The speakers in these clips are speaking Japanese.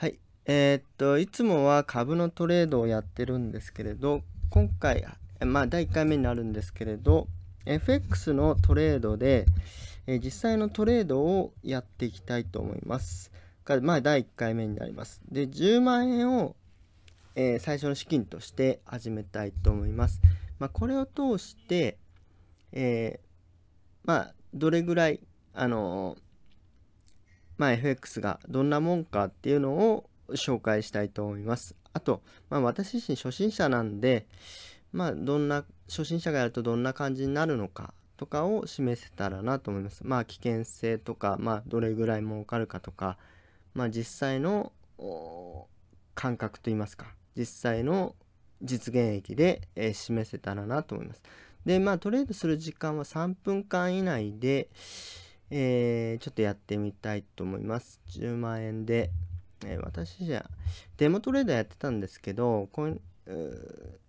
はい。えー、っと、いつもは株のトレードをやってるんですけれど、今回、まあ、第1回目になるんですけれど、FX のトレードで、えー、実際のトレードをやっていきたいと思います。が、まあ、第1回目になります。で、10万円を、えー、最初の資金として始めたいと思います。まあ、これを通して、えー、まあ、どれぐらい、あのーまあ、FX がどんなもんかっていうのを紹介したいと思います。あと、まあ、私自身初心者なんで、まあ、どんな初心者がやるとどんな感じになるのかとかを示せたらなと思います。まあ、危険性とか、まあ、どれぐらい儲かるかとか、まあ、実際の感覚といいますか実際の実現益で、えー、示せたらなと思います。でまあトレードする時間は3分間以内で、えー、ちょっとやってみたいと思います。10万円で、えー、私じゃ、デモトレーダーやってたんですけど、こん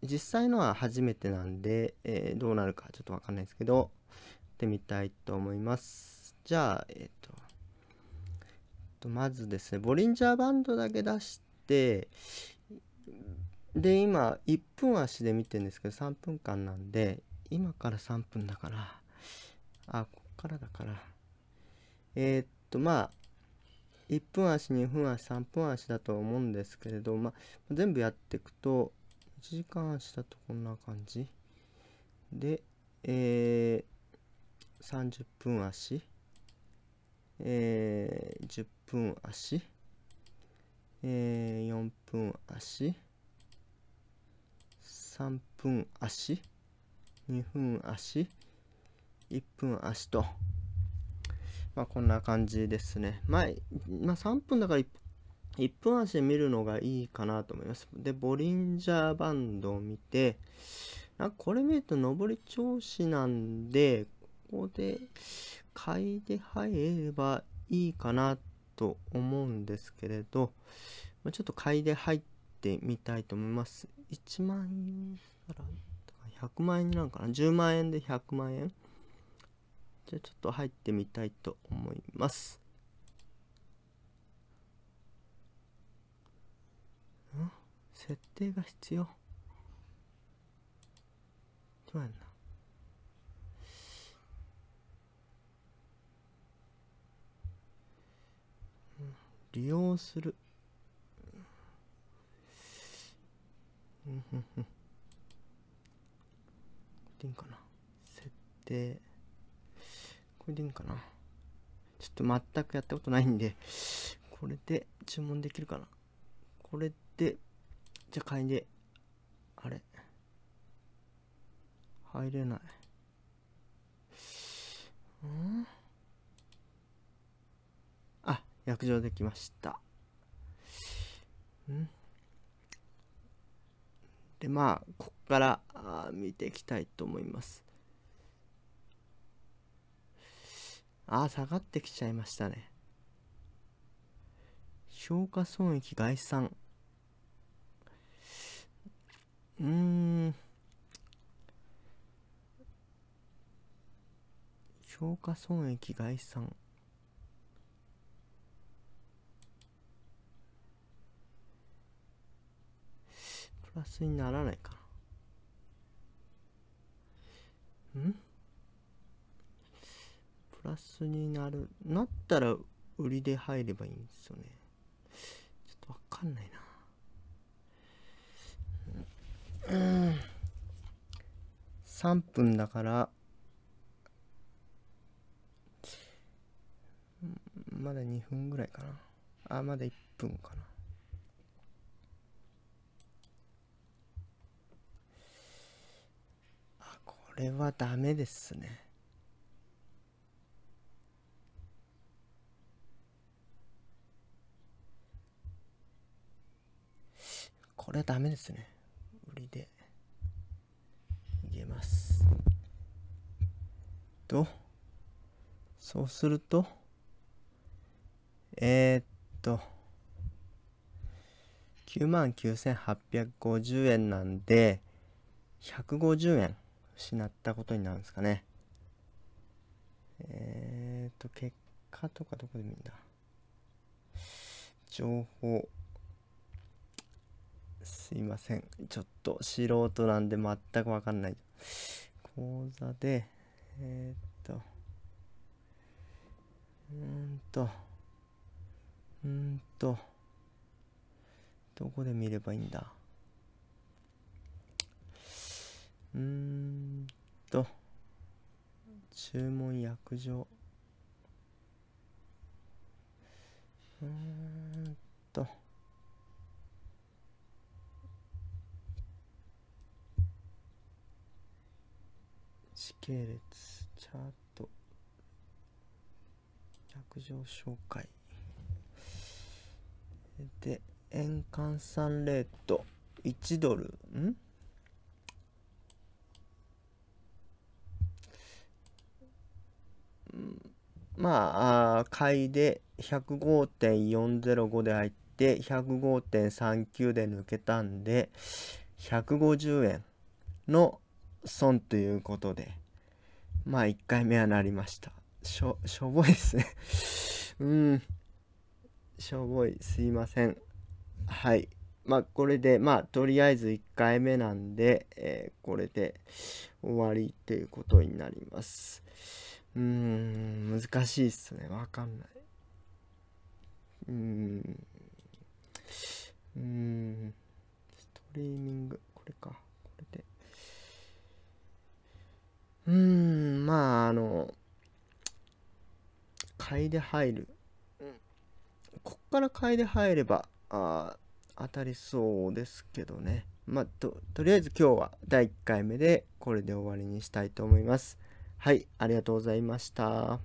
実際のは初めてなんで、えー、どうなるかちょっとわかんないですけど、やってみたいと思います。じゃあ、えっ、ー、と、とまずですね、ボリンジャーバンドだけ出して、で、今、1分足で見てるんですけど、3分間なんで、今から3分だから、あ、こっからだから、えー、っとまあ1分足2分足3分足だと思うんですけれど、まあ、全部やっていくと1時間足だとこんな感じで、えー、30分足、えー、10分足、えー、4分足3分足2分足1分足と。まあ、こんな感じですね。まあ、まあ、3分だから 1, 分足で見るのがいいかなと思います。で、ボリンジャーバンドを見て、なこれ見ると上り調子なんで、ここで買いで入ればいいかなと思うんですけれど、まあ、ちょっと買いで入ってみたいと思います。1万円から100万円になるかな ?10 万円で100万円じゃあちょっと入ってみたいと思います。ん設定が必要。どうやんな。利用する。うんうんうん。いいかな。設定。これでいいかなちょっと全くやったことないんで、これで注文できるかなこれで、じゃあ買いで、あれ入れない。んあ、約定できました。んで、まあ、ここから見ていきたいと思います。ああ、下がってきちゃいましたね。消化損益概算。うーん。消化損益概算。プラスにならないかな。んプラスになるなったら売りで入ればいいんですよねちょっとわかんないなうん3分だからまだ2分ぐらいかなあまだ1分かなあこれはダメですねこれはダメですね売りで逃げますとそうするとえー、っと9万9850円なんで150円失ったことになるんですかねえー、っと結果とかどこで見るんだ情報すいません。ちょっと素人なんで全くわかんない。講座で、えー、っと、うんと、うんと、どこで見ればいいんだうんと、注文約定。系列チャート百条紹介で円換算レート1ドルんまあ買いで105.405で入って105.39で抜けたんで150円の損ということで。まあ1回目はなりましたしょしょぼいですね うんしょぼいすいませんはいまあこれでまあとりあえず1回目なんで、えー、これで終わりっていうことになりますうん難しいっすねわかんないうんうんストリーミングこれかうーん、まあ、あの、買いで入る。こっから買いで入れば、あ当たりそうですけどね。まあ、と、とりあえず今日は第1回目でこれで終わりにしたいと思います。はい、ありがとうございました。